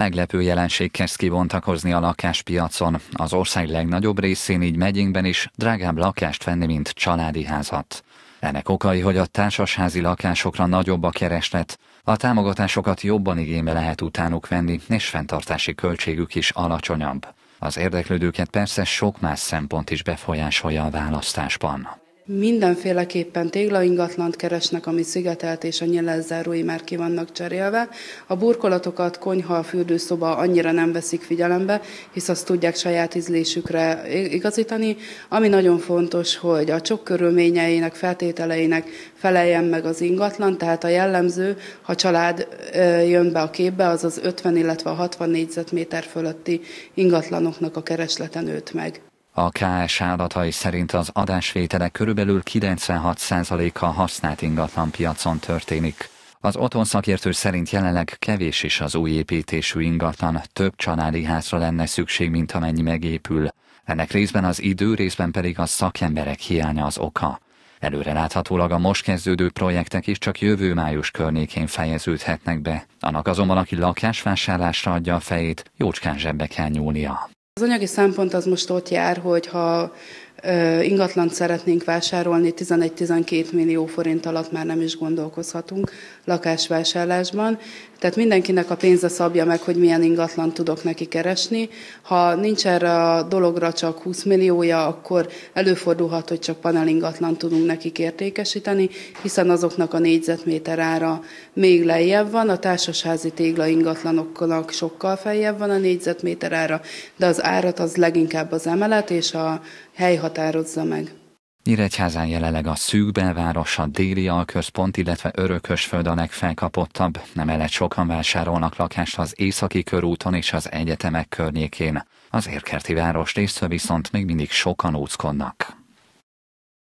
Meglepő jelenség kezd kibontakozni a lakáspiacon. Az ország legnagyobb részén, így megyénkben is drágább lakást venni, mint családi házat. Ennek okai, hogy a társasházi lakásokra nagyobb a kereslet, a támogatásokat jobban igénybe lehet utánuk venni, és fenntartási költségük is alacsonyabb. Az érdeklődőket persze sok más szempont is befolyásolja a választásban. Mindenféleképpen téglaingatlant keresnek, ami szigetelt és a nyelezzárói már ki vannak cserélve. A burkolatokat konyha, a fürdőszoba annyira nem veszik figyelembe, hisz azt tudják saját ízlésükre igazítani. Ami nagyon fontos, hogy a csok körülményeinek, feltételeinek feleljen meg az ingatlan, tehát a jellemző, ha család jön be a képbe, az az 50, illetve a 60 négyzetméter fölötti ingatlanoknak a keresleten őt meg. A KS adatai szerint az adásvételek körülbelül 96%-a használt ingatlan piacon történik. Az otthon szakértő szerint jelenleg kevés is az új építésű ingatlan, több családi házra lenne szükség, mint amennyi megépül. Ennek részben az idő, részben pedig a szakemberek hiánya az oka. Előreláthatólag a most kezdődő projektek is csak jövő május környékén fejeződhetnek be. Annak azonban, aki lakásvásárlásra adja a fejét, jócskán zsebbe kell nyúlnia. Az anyagi szempont az most ott jár, hogy ha ingatlant szeretnénk vásárolni, 11-12 millió forint alatt már nem is gondolkozhatunk lakásvásárlásban. Tehát mindenkinek a pénze szabja meg, hogy milyen ingatlan tudok neki keresni. Ha nincs erre a dologra csak 20 milliója, akkor előfordulhat, hogy csak panel ingatlan tudunk nekik értékesíteni, hiszen azoknak a négyzetméter ára még lejjebb van, a társasházi tégla ingatlanoknak sokkal feljebb van a négyzetméter ára, de az árat az leginkább az emelet és a hely határozza meg. Nyíregyházán jelenleg a szűk belváros, a déli alközpont, illetve föld a legfelkapottabb. elett sokan vásárolnak lakást az északi körúton és az egyetemek környékén. Az érkerti város részről viszont még mindig sokan úckodnak.